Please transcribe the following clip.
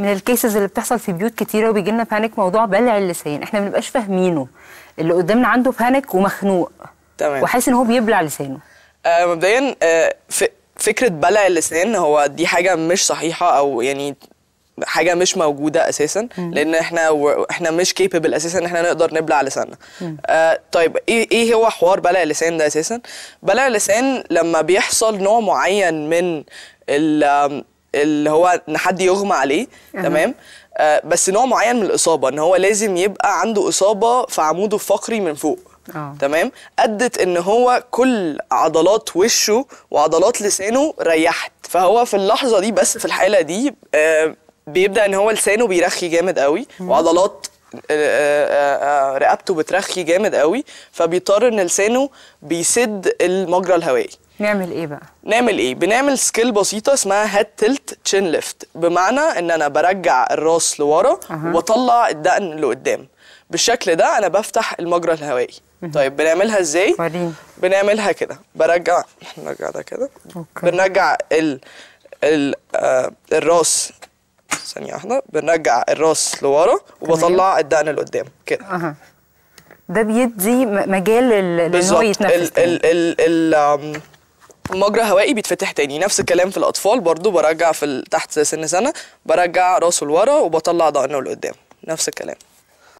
من الكيسز اللي بتحصل في بيوت كتيره وبيجي لنا بانيك موضوع بلع اللسان احنا ما بنبقاش فاهمينه اللي قدامنا عنده بانيك ومخنوق تمام وحاسس ان هو بيبلع لسانه آه مبدئيا آه فكره بلع اللسان هو دي حاجه مش صحيحه او يعني حاجه مش موجوده اساسا مم. لان احنا و... احنا مش كيبل اساسا ان احنا نقدر نبلع لساننا آه طيب ايه ايه هو حوار بلع اللسان ده اساسا بلع اللسان لما بيحصل نوع معين من اللي هو ان حد يغمى عليه تمام آه بس نوع معين من الاصابه ان هو لازم يبقى عنده اصابه في عموده الفقري من فوق أوه. تمام ادت ان هو كل عضلات وشه وعضلات لسانه ريحت فهو في اللحظه دي بس في الحاله دي آه بيبدا ان هو لسانه بيرخي جامد قوي وعضلات آه، آه، آه، رقبته بترخي جامد قوي فبيضطر ان لسانه بيسد المجرى الهوائي نعمل ايه بقى نعمل ايه بنعمل سكيل بسيطه اسمها هيد تلت تشين ليفت بمعنى ان انا برجع الراس لورا أه. واطلع الدقن لقدام بالشكل ده انا بفتح المجرى الهوائي طيب بنعملها ازاي بنعملها كده برجع نرجع ده كده بنرجع ال... ال... آه... الراس ثانيه واحده بنرجع الراس لورا وبطلع الدقن لقدام كده أه. ده بيدي مجال لان هو يتنفس المجرى هوائي بيتفتح تاني نفس الكلام في الاطفال برضو برجع في تحت سن سنه برجع راسه لورا وبطلع دقنه لقدام نفس الكلام